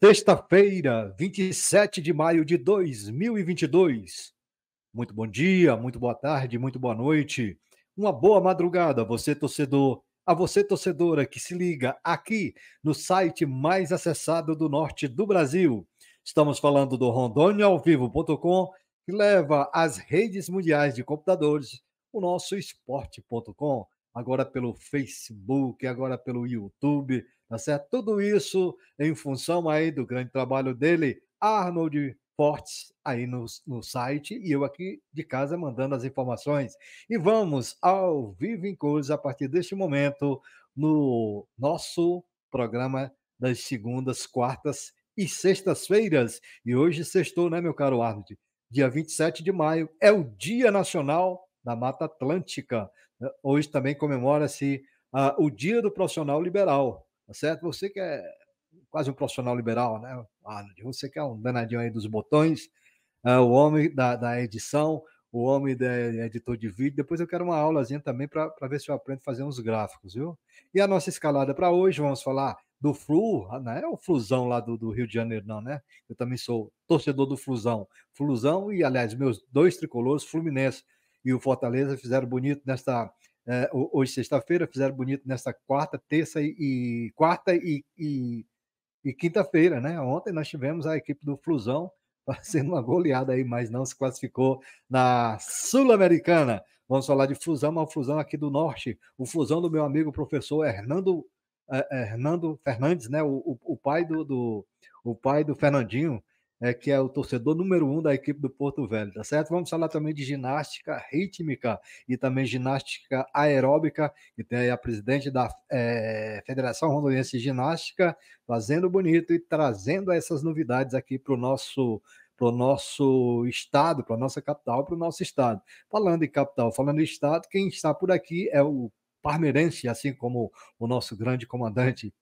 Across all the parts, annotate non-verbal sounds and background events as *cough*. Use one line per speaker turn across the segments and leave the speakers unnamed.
Sexta-feira, 27 de maio de 2022. Muito bom dia, muito boa tarde, muito boa noite. Uma boa madrugada, você torcedor, a você torcedora que se liga aqui no site mais acessado do norte do Brasil. Estamos falando do rondôniaovivo.com, que leva às redes mundiais de computadores o nosso esporte.com, agora pelo Facebook, agora pelo YouTube tá certo? Tudo isso em função aí do grande trabalho dele, Arnold Fortes, aí no, no site, e eu aqui de casa mandando as informações. E vamos ao vivo em cores a partir deste momento no nosso programa das segundas, quartas e sextas-feiras. E hoje sextou, né, meu caro Arnold? Dia 27 de maio é o Dia Nacional da Mata Atlântica. Hoje também comemora-se uh, o Dia do Profissional Liberal, tá certo? Você que é quase um profissional liberal, né, Arnold? Você que é um danadinho aí dos botões, é o homem da, da edição, o homem da editor de vídeo. Depois eu quero uma aulazinha também para ver se eu aprendo a fazer uns gráficos, viu? E a nossa escalada para hoje, vamos falar do Flu, ah, não é o Flusão lá do, do, Rio de Janeiro, não, né? Eu também sou torcedor do Flusão. Flusão e, aliás, meus dois tricolores, Fluminense e o Fortaleza, fizeram bonito nesta é, hoje, sexta-feira, fizeram bonito nessa quarta, terça e, e quarta e, e, e quinta-feira, né? Ontem nós tivemos a equipe do Flusão *laughs* fazendo uma goleada aí, mas não se classificou na Sul-Americana. Vamos falar de Flusão, mas o Flusão aqui do Norte, o Flusão do meu amigo professor Hernando, eh, Hernando Fernandes, né? O, o, o pai do, do, o pai do Fernandinho, é que é o torcedor número um da equipe do Porto Velho, tá certo? Vamos falar também de ginástica rítmica e também ginástica aeróbica, que tem a presidente da é, Federação Rondonense de Ginástica, fazendo bonito e trazendo essas novidades aqui para o nosso para o nosso estado, para a nossa capital, para o nosso estado. Falando em capital, falando em estado, quem está por aqui é o parmeirense, assim como o nosso grande comandante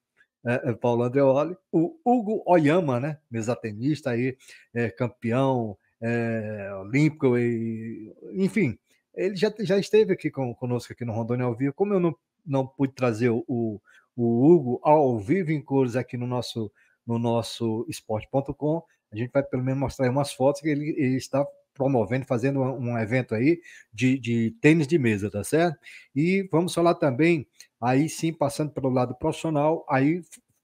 é, Paulo Andreoli, o Hugo Oyama, né, mesatenista aí, é, campeão é, olímpico, e, enfim, ele já, já esteve aqui com, conosco aqui no Rondônia ao vivo, como eu não, não pude trazer o, o, Hugo ao vivo em cores aqui no nosso, no nosso esporte.com, a gente vai pelo menos mostrar umas fotos que ele, ele está promovendo, fazendo um evento aí de, de, tênis de mesa, tá certo? E vamos falar também Aí sim, passando pelo lado profissional, aí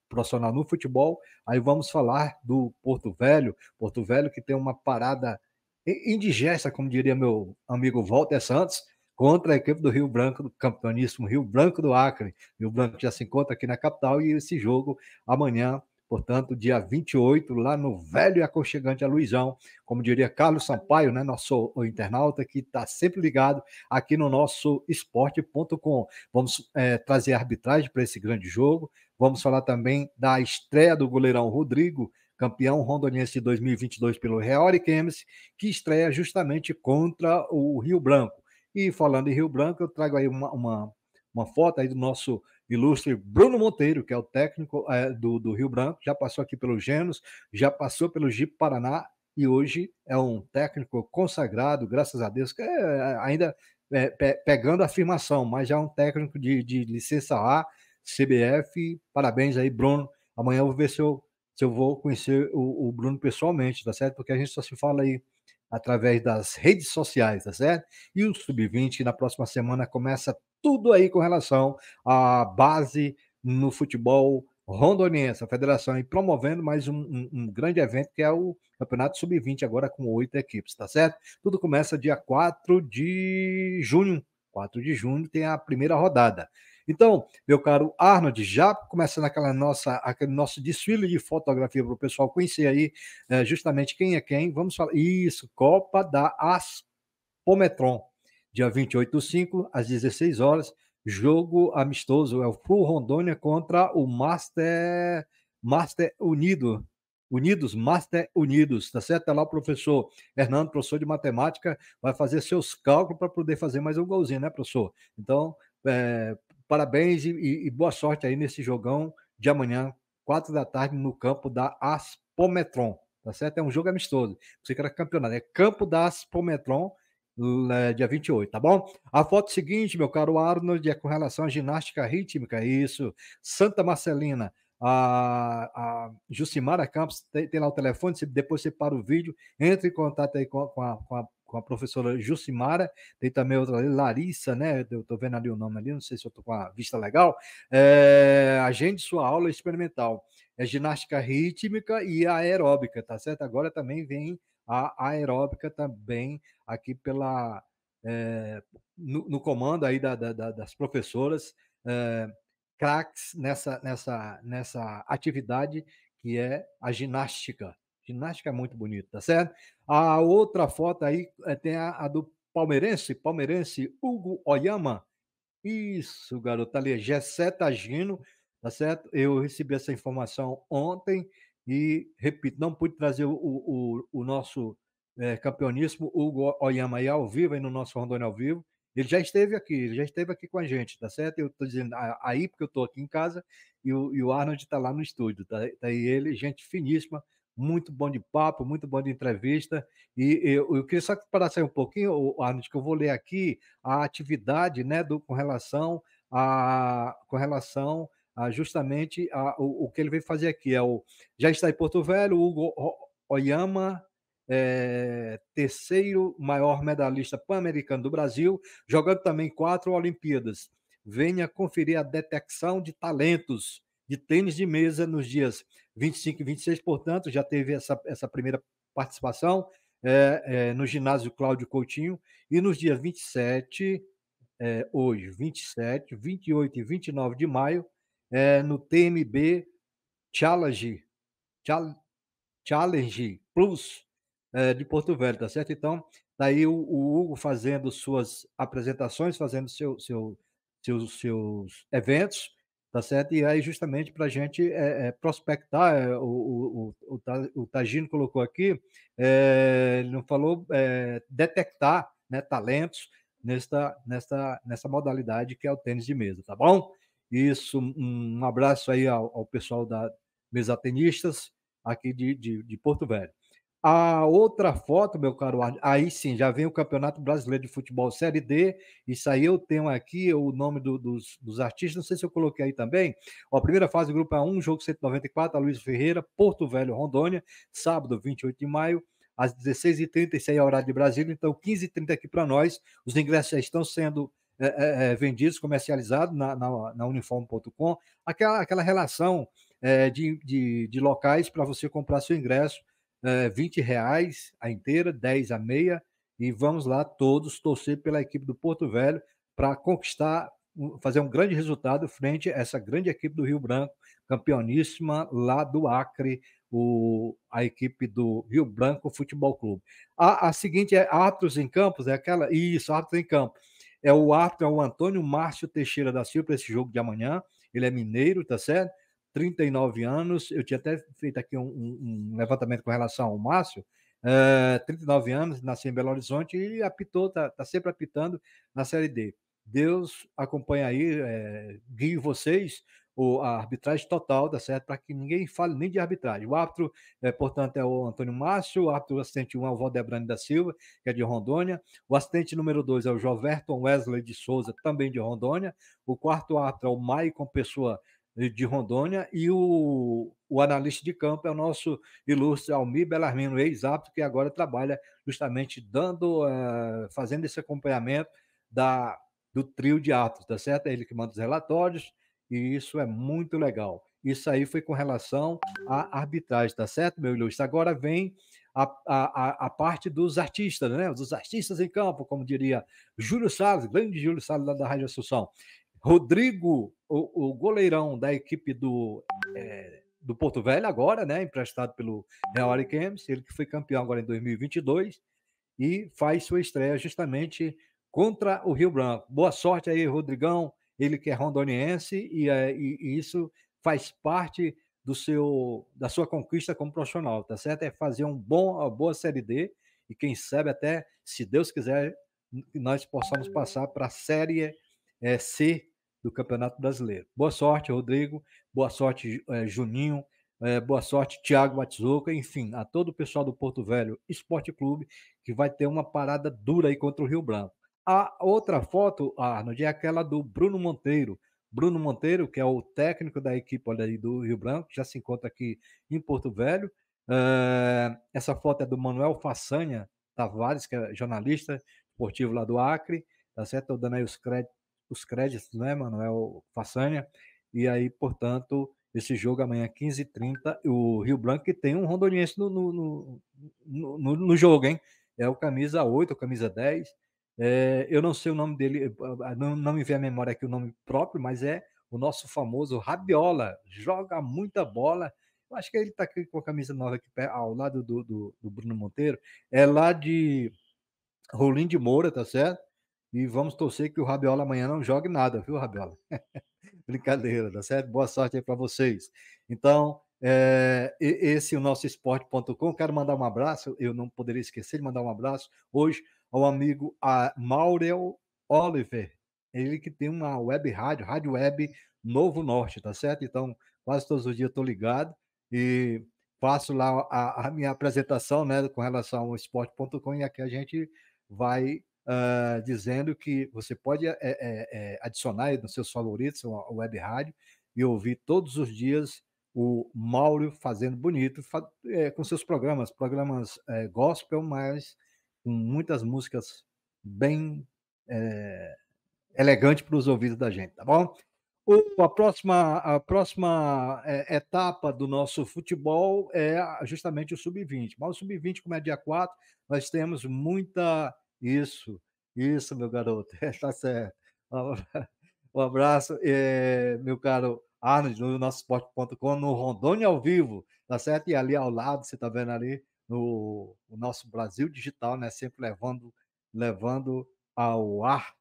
profissional no futebol, aí vamos falar do Porto Velho. Porto Velho que tem uma parada indigesta, como diria meu amigo Walter Santos, contra a equipe do Rio Branco, do campeoníssimo Rio Branco do Acre. Rio Branco já se encontra aqui na capital e esse jogo amanhã Portanto, dia 28, lá no velho e aconchegante Aluizão, como diria Carlos Sampaio, né, nosso internauta, que está sempre ligado aqui no nosso esporte.com. Vamos é, trazer arbitragem para esse grande jogo. Vamos falar também da estreia do goleirão Rodrigo, campeão rondoniense de 2022 pelo Real Ariquemes, que estreia justamente contra o Rio Branco. E falando em Rio Branco, eu trago aí uma, uma, uma foto aí do nosso ilustre Bruno Monteiro, que é o técnico é, do, do Rio Branco, já passou aqui pelo Genos, já passou pelo Jeep Paraná e hoje é um técnico consagrado, graças a Deus, que é, é ainda é, pe pegando a afirmação, mas já é um técnico de, de licença A, CBF. Parabéns aí, Bruno. Amanhã eu vou ver se eu, se eu vou conhecer o, o Bruno pessoalmente, tá certo? Porque a gente só se fala aí através das redes sociais, tá certo? E o Sub-20 na próxima semana começa tudo aí com relação à base no futebol rondoniense, a federação, e promovendo mais um, um, um grande evento que é o Campeonato Sub-20, agora com oito equipes, tá certo? Tudo começa dia 4 de junho. 4 de junho tem a primeira rodada. Então, meu caro Arnold, já começando aquela nossa, aquele nosso desfile de fotografia para o pessoal conhecer aí é, justamente quem é quem, vamos falar. Isso, Copa da Aspometron dia 28 do 5, às 16 horas, jogo amistoso, é o Full Rondônia contra o Master, Master Unido, Unidos, Master Unidos, tá certo? Tá lá o professor Hernando, professor de matemática, vai fazer seus cálculos para poder fazer mais um golzinho, né, professor? Então, é, parabéns e, e, boa sorte aí nesse jogão de amanhã, quatro da tarde, no campo da Aspometron, tá certo? É um jogo amistoso, você quer campeonato, é campo da Aspometron, dia 28, tá bom? A foto é seguinte, meu caro Arnold, é com relação à ginástica rítmica, isso. Santa Marcelina, a, a Jucimara Campos, tem, tem, lá o telefone, depois você para o vídeo, entre em contato aí com, com, a, com a, com a professora Jucimara, tem também outra ali, Larissa, né? Eu tô vendo ali o nome ali, não sei se eu tô com a vista legal. É, agende sua aula experimental. É ginástica rítmica e aeróbica, tá certo? Agora também vem a aeróbica também aqui pela é, no, no, comando aí da, da, das professoras é, craques nessa, nessa, nessa atividade que é a ginástica. Ginástica é muito bonito, tá certo? A outra foto aí eh, tem a, a do palmeirense, palmeirense Hugo Oyama. Isso, garoto, tá ali é Gesseta Gino, tá certo? Eu recebi essa informação ontem e, repito, não pude trazer o, o, o nosso é, eh, campeonismo, Hugo Oyama, aí ao vivo, aí no nosso Rondônia ao vivo. Ele já esteve aqui, ele já esteve aqui com a gente, tá certo? Eu tô dizendo aí porque eu tô aqui em casa e o, e o Arnold tá lá no estúdio, tá, tá aí ele, gente finíssima, muito bom de papo, muito bom de entrevista. E eu, eu queria só parar sair um pouquinho, Arnold, que eu vou ler aqui a atividade, né, do, com relação a, com relação justamente a, o, o, que ele veio fazer aqui. É o, já está em Porto Velho, Hugo Oyama, é, terceiro maior medalhista pan-americano do Brasil, jogando também quatro Olimpíadas. Venha conferir a detecção de talentos de tênis de mesa nos dias 25 e 26, portanto, já teve essa, essa primeira participação é, é, no ginásio Cláudio Coutinho, e nos dias 27, é, hoje, 27, 28 e 29 de maio, é, no TMB Challenge, Challenge Plus é, de Porto Velho, tá certo? Então, daí tá o, o Hugo fazendo suas apresentações, fazendo seu, seu, seus, seus eventos, tá certo? E aí, justamente para a gente é, é, prospectar, é, o, o, o, o Tagino colocou aqui, é, ele não falou é, detectar né, talentos nesta, nesta, nessa modalidade que é o tênis de mesa, tá bom? Isso, um abraço aí ao, ao pessoal da Mesa Tenistas, aqui de, de, de, Porto Velho. A outra foto, meu caro, aí sim, já vem o Campeonato Brasileiro de Futebol Série D. Isso aí eu tenho aqui o nome do, dos, dos artistas, não sei se eu coloquei aí também. Ó, primeira fase, grupo A1, jogo 194, Luiz Ferreira, Porto Velho, Rondônia, sábado, 28 de maio, às 16h30, isso aí é horário de Brasília, então 15h30 aqui para nós. Os ingressos já estão sendo é, é, é, vendidos, comercializados na, na, na uniforme.com, aquela, aquela relação é, de, de, de, locais para você comprar seu ingresso, é, 20 reais a inteira, 10 a meia, e vamos lá todos torcer pela equipe do Porto Velho para conquistar, fazer um grande resultado frente a essa grande equipe do Rio Branco, campeoníssima lá do Acre, o, a equipe do Rio Branco Futebol Clube. A, a seguinte é árbitros em campos, é aquela. Isso, árbitros em campos. É o árbitro, é o Antônio Márcio Teixeira da Silva para esse jogo de amanhã. Ele é mineiro, tá certo? 39 anos. Eu tinha até feito aqui um, um levantamento com relação ao Márcio. É, eh, 39 anos, nasceu em Belo Horizonte e apitou, tá, tá sempre apitando na Série D. Deus acompanha aí, é, guie vocês o, a arbitragem total, dá tá certo? Para que ninguém fale nem de arbitragem. O árbitro, é, portanto, é o Antônio Márcio, o árbitro assistente 1 um é o Valdebrani da Silva, que é de Rondônia. O assistente número 2 é o Joverton Wesley de Souza, também de Rondônia. O quarto árbitro é o Maicon Pessoa eh, de Rondônia, e o, o analista de campo é o nosso ilustre Almir Belarmino, ex-apto, que agora trabalha justamente dando, eh, fazendo esse acompanhamento da, do trio de árbitros, tá certo? É ele que manda os relatórios, e isso é muito legal. Isso aí foi com relação à arbitragem, tá certo, meu ilustre? Agora vem a, a, a parte dos artistas, né? Dos artistas em campo, como diria Júlio Salles, grande Júlio Salles lá da Rádio Assunção. Rodrigo, o, o goleirão da equipe do, é, do Porto Velho, agora, né? Emprestado pelo Real Ariquemes, ele que foi campeão agora em 2022 e faz sua estreia justamente contra o Rio Branco. Boa sorte aí, Rodrigão ele que é rondoniense e, é, e, isso faz parte do seu da sua conquista como profissional, tá certo? É fazer um bom, uma boa série D e quem sabe até, se Deus quiser, nós possamos passar para a série é, C do Campeonato Brasileiro. Boa sorte, Rodrigo. Boa sorte, é, Juninho. É, boa sorte, Thiago Matsuoka, enfim, a todo o pessoal do Porto Velho Esporte Clube, que vai ter uma parada dura aí contra o Rio Branco. A outra foto, Arnold, é aquela do Bruno Monteiro. Bruno Monteiro, que é o técnico da equipe ali do Rio Branco, já se encontra aqui em Porto Velho. Eh, essa foto é do Manuel Façanha Tavares, que é jornalista esportivo lá do Acre, tá certo? Estou dando aí os créditos, os créditos, né, Manuel Façanha? E aí, portanto, esse jogo amanhã 15h30, o Rio Branco que tem um rondoniense no no, no, no, no jogo, hein? É o camisa 8, o camisa 10, é, eu não sei o nome dele, ah, ah, não, não me vem à memória aqui o nome próprio, mas é o nosso famoso Rabiola, joga muita bola. Eu acho que ele está aqui com a camisa nova aqui ao lado do, do, do Bruno Monteiro. É lá de Rolim de Moura, tá certo? E vamos torcer que o Rabiola amanhã não jogue nada, viu, Rabiola? *laughs* Brincadeira, tá certo? Boa sorte aí para vocês. Então, é, esse é o nosso esporte.com. Quero mandar um abraço, eu não poderia esquecer de mandar um abraço hoje ao amigo Maurel Oliver, ele que tem uma web rádio, Rádio Web Novo Norte, tá certo? Então, quase todos os dias estou ligado e faço lá a, a minha apresentação, né, com relação ao esporte.com e aqui a gente vai Uh, dizendo que você pode é, é, é, adicionar nos seus favoritos a web rádio e ouvir todos os dias o Mauro fazendo bonito fa é, com seus programas, programas é, gospel, mas com muitas músicas bem é, eh, elegantes para os ouvidos da gente, tá bom? O, a próxima, a próxima é, etapa do nosso futebol é justamente o sub-20. Mas o sub-20, como é dia 4, nós temos muita. Isso, isso, meu garoto, está *laughs* certo. Um abraço, é, meu caro Arnold, no nosso esporte.com, no Rondônia ao vivo, tá certo? E ali ao lado, você está vendo ali, no, nosso Brasil digital, né? Sempre levando, levando ao ar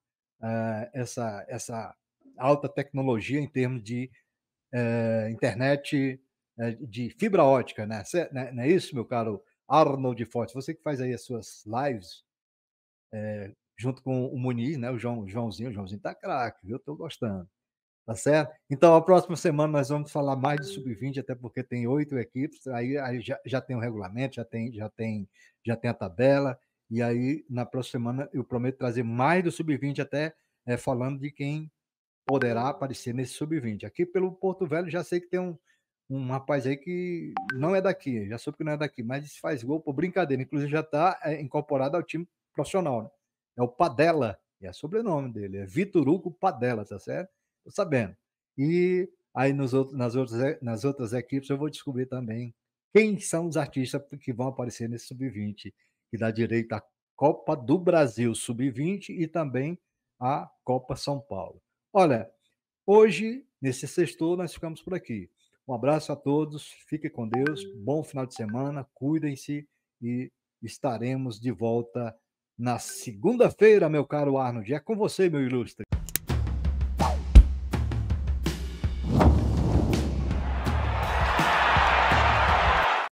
uh, essa, essa alta tecnologia em termos de uh, internet, uh, de fibra ótica, né? Cê, né? Não é isso, meu caro Arnold Forte? Você que faz aí as suas lives junto com o Muniz, né? O João, Joãozinho, o Joãozinho tá craque, viu? Tô gostando. Tá certo? Então, a próxima semana nós vamos falar mais de sub-20, até porque tem oito equipes, aí, aí já, já, tem o regulamento, já tem, já, tem, já tem a tabela, e aí na próxima semana eu prometo trazer mais do sub-20, até é, falando de quem poderá aparecer nesse sub-20. Aqui pelo Porto Velho já sei que tem um, um rapaz aí que não é daqui, já soube que não é daqui, mas faz gol por brincadeira, inclusive já está é, eh, incorporado ao time profissional, né? É o Padela, é sobrenome dele, é Vitoruco Padela, tá certo? sabendo. E aí nos outros, nas, outras, nas outras equipes eu vou descobrir também quem são os artistas que vão aparecer nesse sub-20, que dá direito à Copa do Brasil sub-20 e também à Copa São Paulo. Olha, hoje, nesse sexto, nós ficamos por aqui. Um abraço a todos, fiquem com Deus, bom final de semana, cuidem-se e estaremos de volta na segunda-feira, meu caro Arnold. É com você, meu ilustre.